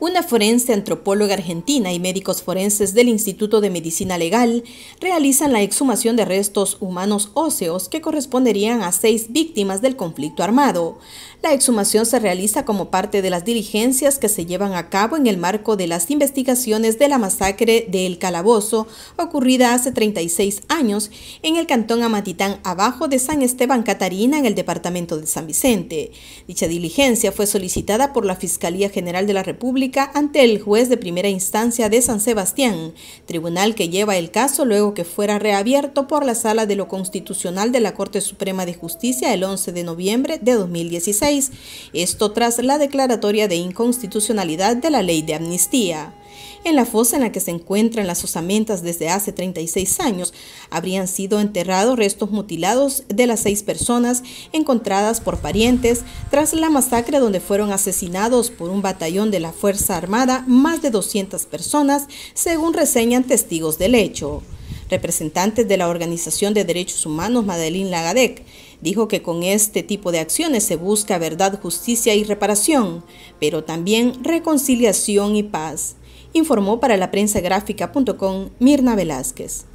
una forense antropóloga argentina y médicos forenses del Instituto de Medicina Legal realizan la exhumación de restos humanos óseos que corresponderían a seis víctimas del conflicto armado. La exhumación se realiza como parte de las diligencias que se llevan a cabo en el marco de las investigaciones de la masacre de El Calabozo ocurrida hace 36 años en el cantón Amatitán Abajo de San Esteban Catarina en el departamento de San Vicente. Dicha diligencia fue solicitada por la Fiscalía General de la República ante el juez de primera instancia de San Sebastián, tribunal que lleva el caso luego que fuera reabierto por la Sala de lo Constitucional de la Corte Suprema de Justicia el 11 de noviembre de 2016, esto tras la declaratoria de inconstitucionalidad de la ley de amnistía. En la fosa en la que se encuentran las osamentas desde hace 36 años, habrían sido enterrados restos mutilados de las seis personas encontradas por parientes tras la masacre donde fueron asesinados por un batallón de la Fuerza Armada más de 200 personas, según reseñan testigos del hecho. Representantes de la Organización de Derechos Humanos Madeline Lagadec dijo que con este tipo de acciones se busca verdad, justicia y reparación, pero también reconciliación y paz informó para la prensa gráfica.com Mirna Velázquez.